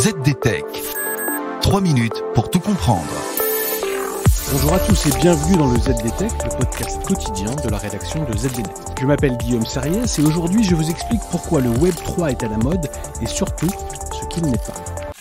ZDTech. 3 minutes pour tout comprendre. Bonjour à tous et bienvenue dans le ZDTech, le podcast quotidien de la rédaction de ZDNet. Je m'appelle Guillaume Sariès et aujourd'hui je vous explique pourquoi le Web 3 est à la mode et surtout ce qu'il n'est pas.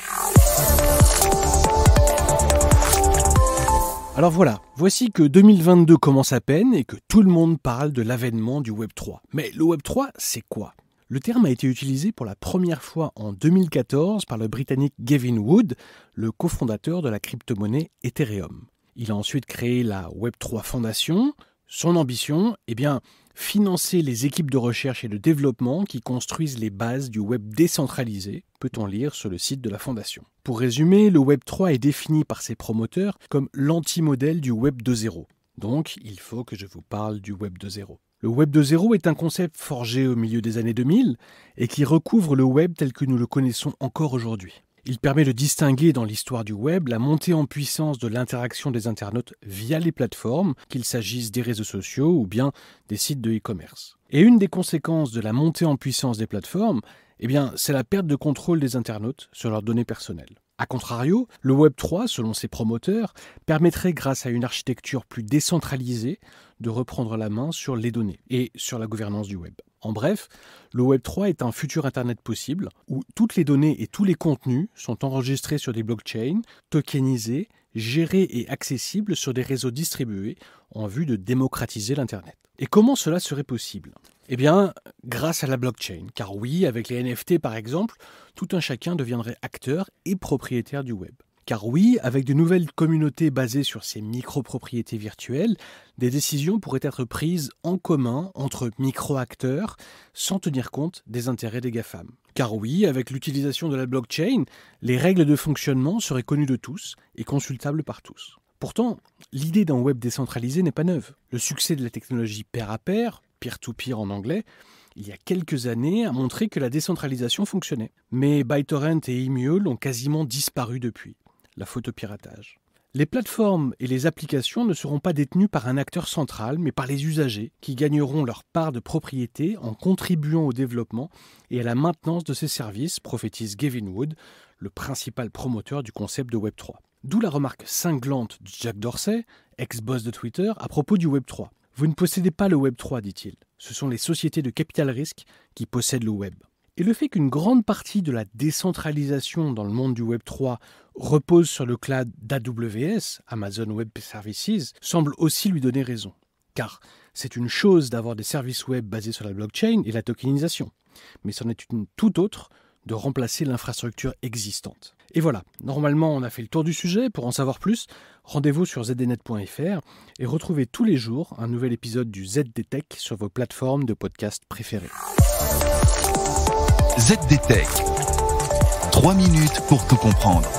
Alors voilà, voici que 2022 commence à peine et que tout le monde parle de l'avènement du Web 3. Mais le Web 3, c'est quoi le terme a été utilisé pour la première fois en 2014 par le Britannique Gavin Wood, le cofondateur de la crypto-monnaie Ethereum. Il a ensuite créé la Web3 Foundation. Son ambition, eh bien, financer les équipes de recherche et de développement qui construisent les bases du web décentralisé, peut-on lire sur le site de la Fondation. Pour résumer, le Web 3 est défini par ses promoteurs comme l'anti-modèle du Web 2.0. Donc, il faut que je vous parle du Web 2.0. Le Web 2.0 est un concept forgé au milieu des années 2000 et qui recouvre le Web tel que nous le connaissons encore aujourd'hui. Il permet de distinguer dans l'histoire du web la montée en puissance de l'interaction des internautes via les plateformes, qu'il s'agisse des réseaux sociaux ou bien des sites de e-commerce. Et une des conséquences de la montée en puissance des plateformes, eh c'est la perte de contrôle des internautes sur leurs données personnelles. A contrario, le Web3, selon ses promoteurs, permettrait grâce à une architecture plus décentralisée de reprendre la main sur les données et sur la gouvernance du Web. En bref, le Web3 est un futur Internet possible où toutes les données et tous les contenus sont enregistrés sur des blockchains, tokenisés, gérés et accessibles sur des réseaux distribués en vue de démocratiser l'Internet. Et comment cela serait possible eh bien, grâce à la blockchain. Car oui, avec les NFT par exemple, tout un chacun deviendrait acteur et propriétaire du web. Car oui, avec de nouvelles communautés basées sur ces micro-propriétés virtuelles, des décisions pourraient être prises en commun entre micro-acteurs sans tenir compte des intérêts des GAFAM. Car oui, avec l'utilisation de la blockchain, les règles de fonctionnement seraient connues de tous et consultables par tous. Pourtant, l'idée d'un web décentralisé n'est pas neuve. Le succès de la technologie pair à pair, peer-to-peer en anglais, il y a quelques années, a montré que la décentralisation fonctionnait. Mais ByTorrent et Emule ont quasiment disparu depuis. La photo piratage. Les plateformes et les applications ne seront pas détenues par un acteur central, mais par les usagers, qui gagneront leur part de propriété en contribuant au développement et à la maintenance de ces services, prophétise Gavin Wood, le principal promoteur du concept de Web3. D'où la remarque cinglante de Jack Dorsey, ex-boss de Twitter, à propos du Web3. Vous ne possédez pas le Web 3, dit-il. Ce sont les sociétés de capital risque qui possèdent le Web. Et le fait qu'une grande partie de la décentralisation dans le monde du Web 3 repose sur le cloud d'AWS, Amazon Web Services, semble aussi lui donner raison. Car c'est une chose d'avoir des services web basés sur la blockchain et la tokenisation, mais c'en est une toute autre de remplacer l'infrastructure existante. Et voilà, normalement on a fait le tour du sujet, pour en savoir plus, rendez-vous sur zdnet.fr et retrouvez tous les jours un nouvel épisode du ZDTech sur vos plateformes de podcast préférées. ZDTech, 3 minutes pour tout comprendre.